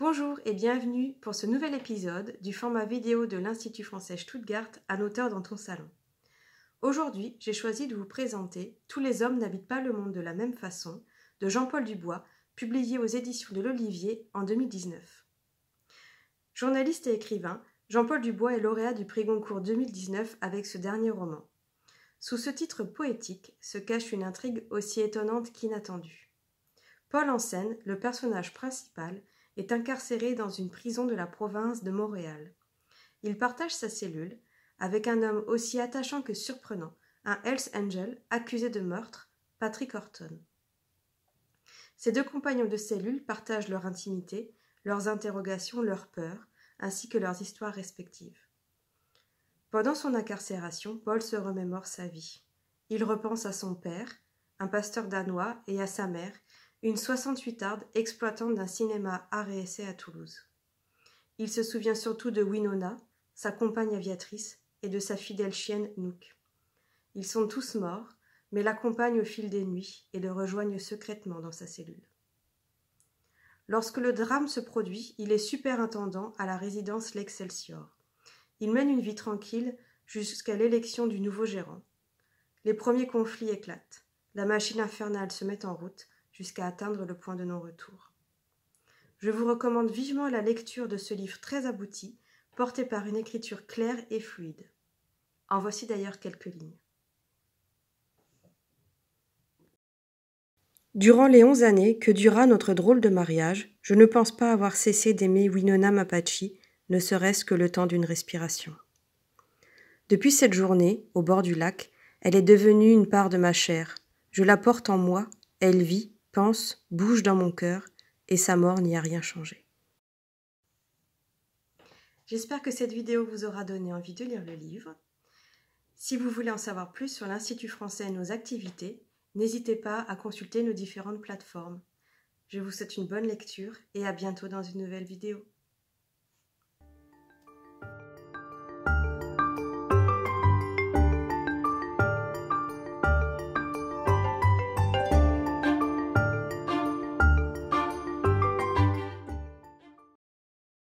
Bonjour et bienvenue pour ce nouvel épisode du format vidéo de l'Institut français Stuttgart, à auteur dans ton salon. Aujourd'hui, j'ai choisi de vous présenter Tous les hommes n'habitent pas le monde de la même façon de Jean-Paul Dubois, publié aux éditions de l'Olivier en 2019. Journaliste et écrivain, Jean-Paul Dubois est lauréat du prix Goncourt 2019 avec ce dernier roman. Sous ce titre poétique se cache une intrigue aussi étonnante qu'inattendue. Paul scène, le personnage principal, est incarcéré dans une prison de la province de Montréal. Il partage sa cellule avec un homme aussi attachant que surprenant, un Hells Angel accusé de meurtre, Patrick Horton. Ses deux compagnons de cellule partagent leur intimité, leurs interrogations, leurs peurs, ainsi que leurs histoires respectives. Pendant son incarcération, Paul se remémore sa vie. Il repense à son père, un pasteur danois, et à sa mère, une 68arde exploitante d'un cinéma art et essai à Toulouse. Il se souvient surtout de Winona, sa compagne aviatrice, et de sa fidèle chienne Nook. Ils sont tous morts, mais l'accompagnent au fil des nuits et le rejoignent secrètement dans sa cellule. Lorsque le drame se produit, il est superintendant à la résidence L'Excelsior. Il mène une vie tranquille jusqu'à l'élection du nouveau gérant. Les premiers conflits éclatent. La machine infernale se met en route jusqu'à atteindre le point de non-retour. Je vous recommande vivement la lecture de ce livre très abouti, porté par une écriture claire et fluide. En voici d'ailleurs quelques lignes. Durant les onze années que dura notre drôle de mariage, je ne pense pas avoir cessé d'aimer Winona Mapachi, ne serait-ce que le temps d'une respiration. Depuis cette journée, au bord du lac, elle est devenue une part de ma chair. Je la porte en moi, elle vit, pense, bouge dans mon cœur, et sa mort n'y a rien changé. J'espère que cette vidéo vous aura donné envie de lire le livre. Si vous voulez en savoir plus sur l'Institut français et nos activités, n'hésitez pas à consulter nos différentes plateformes. Je vous souhaite une bonne lecture et à bientôt dans une nouvelle vidéo.